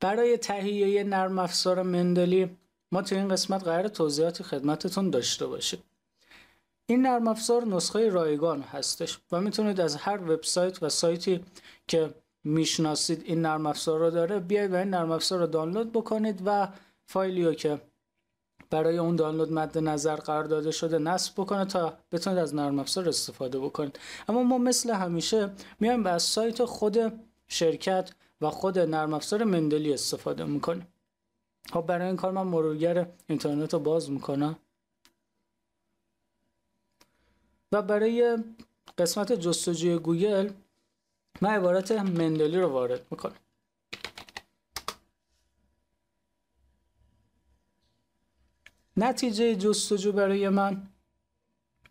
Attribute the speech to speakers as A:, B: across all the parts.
A: برای تهیه نرم افزار مندلی ما تو این قسمت قرار توضیحات خدمتتون داشته باشیم این نرم افزار نسخه رایگان هستش و میتونید از هر وبسایت و سایتی که میشناسید این نرم افزار رو داره بیاید و این نرم افزار رو دانلود بکنید و فایلی رو که برای اون دانلود مد نظر قرار داده شده نصب بکنه تا بتونید از نرم افزار استفاده بکنید اما ما مثل همیشه میایم به سایت خود شرکت و خود نرم افزار مندلی استفاده میکنه خب برای این کار من مرورگر اینترنت رو باز میکنم و برای قسمت جستجوی گوگل من عبارت مندلی رو وارد میکنم نتیجه جستجو برای من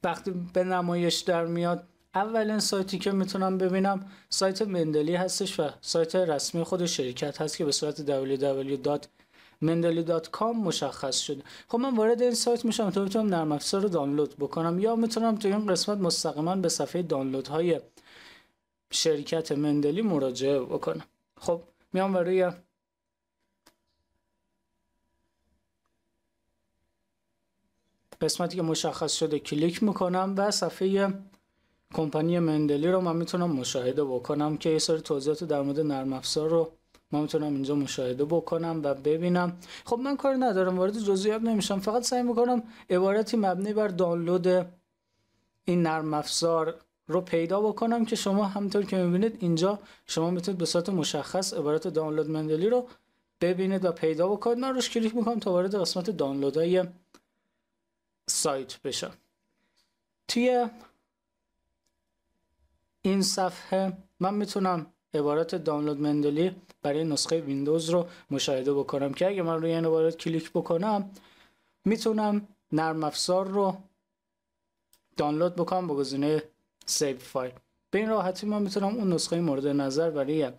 A: وقتی به نمایش در میاد اولین سایتی که میتونم ببینم سایت مندلی هستش و سایت رسمی خود شرکت هست که به صورت www.mendeli.com مشخص شده خب من وارد این سایت میشم تا بتونم نرم افزار رو دانلود بکنم یا میتونم تو این قسمت مستقیما به صفحه دانلود های شرکت مندلی مراجعه بکنم خب میام و روی قسمتی که مشخص شده کلیک میکنم و صفحه کمپانی مندلی رو من میتونم مشاهده بکنم که یه سری توضیحات در مورد نرم افزار رو من میتونم اینجا مشاهده بکنم و ببینم خب من کار ندارم وارد جزئیات نمیشم فقط سعی میکنم عبارتی مبنی بر دانلود این نرم افزار رو پیدا بکنم که شما همطور که میبینید اینجا شما میتونید به صورت مشخص عبارت دانلود مندلی رو ببینید و پیدا بکنید من روش کلیک میکنم تا وارد قسمت دانلودهای سایت بشم توی این صفحه من میتونم عبارت دانلود مندلی برای نسخه ویندوز رو مشاهده بکنم که اگه من روی این عبارت کلیک بکنم میتونم نرم افزار رو دانلود بکنم با گزینه سیو فایل به این راحتی من میتونم اون نسخه مورد نظر برای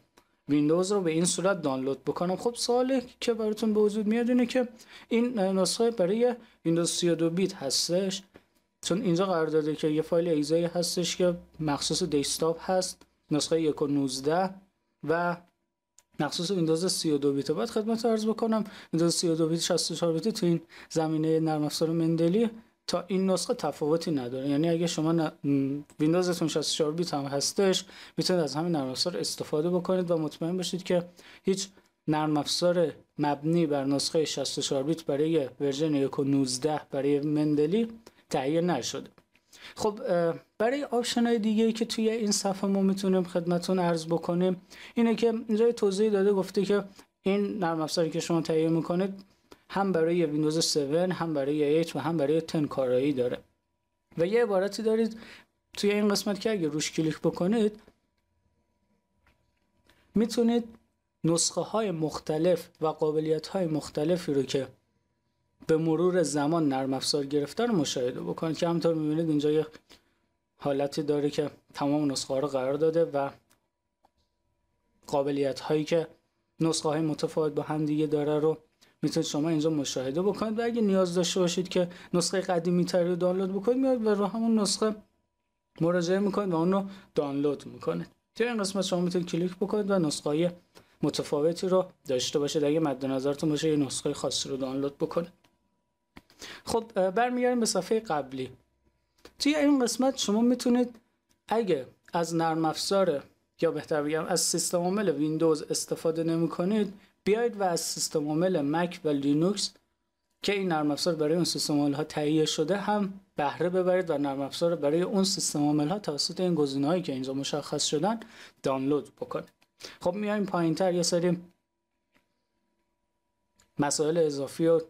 A: ویندوز رو به این صورت دانلود بکنم خب سوالی که براتون به وجود میاد اینه که این نسخه برای ویندوز 32 بیت هستش چون اینجا قرار داده که یه فایل ایزایی هستش که مخصوص دیستاپ هست نسخه 1 و 19 و مخصوص ویندوز 32 بیت باید خدمت عرض بکنم ویندوز 32 بیت 64 بیت تو این زمینه نرم افزار مندلی تا این نسخه تفاوتی نداره یعنی اگه شما ن... ویندوزتون 64 بیت هم هستش میتونید از همین نرم افزار استفاده بکنید و مطمئن بشید که هیچ نرم افزار مبنی بر نسخه 64 بیت برای ورژن 1.19 برای مندلی تهیه نشده خب برای آپشن های دیگه ای که توی این صفحه ما میتونیم خدمتون عرض بکنیم اینه که اینجا توضیح داده گفته که این نرم افزاری که شما تهیه میکنید هم برای ویندوز 7 هم برای 8 و هم برای 10 کارایی داره و یه عبارتی دارید توی این قسمت که اگه روش کلیک بکنید میتونید نسخه های مختلف و قابلیت های مختلفی رو که به مرور زمان نرم افزار گرفته رو مشاهده بکنید که همطور میبینید اینجا یه حالتی داره که تمام نسخه رو قرار داده و قابلیت هایی که نسخه های متفاوت با هم دیگه داره رو میتونید شما اینجا مشاهده بکنید و اگه نیاز داشته باشید که نسخه قدیمی تری رو دانلود بکنید میاد و رو همون نسخه مراجعه میکنید و اون رو دانلود میکنید تو این قسمت شما میتونید کلیک بکنید و نسخه های متفاوتی رو داشته باشید اگه مد نظرتون باشه یه نسخه خاصی رو دانلود بکنید خب برمیگردیم به صفحه قبلی توی این قسمت شما میتونید اگه از نرم افزار یا بهتر بگم از سیستم عامل ویندوز استفاده نمی کنید بیایید و از سیستم عامل مک و لینوکس که این نرم افزار برای اون سیستم عامل ها تهیه شده هم بهره ببرید و نرم افزار برای اون سیستم عامل ها توسط این گزینه‌هایی که اینجا مشخص شدن دانلود بکنید خب میایم پایینتر یه سری مسائل اضافی رو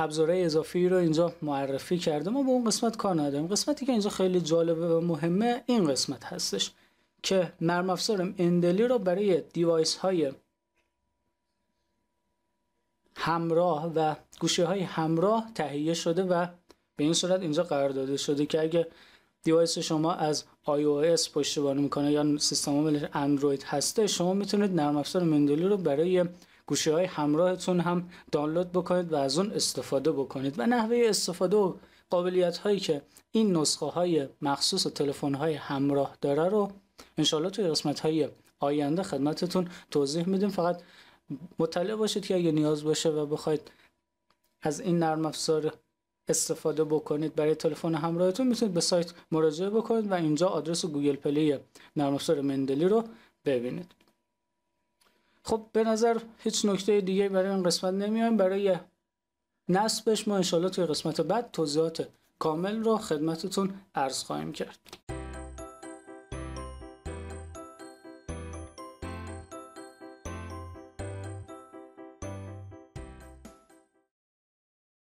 A: ابزارهای اضافی رو اینجا معرفی کرده ما به اون قسمت کار نداریم قسمتی که اینجا خیلی جالبه و مهمه این قسمت هستش که نرم افزار اندلی رو برای دیوایس های همراه و گوشه های همراه تهیه شده و به این صورت اینجا قرار داده شده که اگه دیوایس شما از iOS پشتیبانی میکنه یا سیستم عامل اندروید هسته شما میتونید نرم افزار مندلی رو برای گوشه های همراهتون هم دانلود بکنید و از اون استفاده بکنید و نحوه استفاده و قابلیت هایی که این نسخه های مخصوص تلفن های همراه داره رو انشالله توی قسمت های آینده خدمتتون توضیح میدیم فقط مطلع باشید که اگه نیاز باشه و بخواید از این نرم افزار استفاده بکنید برای تلفن همراهتون میتونید به سایت مراجعه بکنید و اینجا آدرس گوگل پلی نرم افزار مندلی رو ببینید خب به نظر هیچ نکته دیگه برای این قسمت نمیایم برای نصبش ما انشالله توی قسمت بعد توضیحات کامل رو خدمتتون ارز خواهیم کرد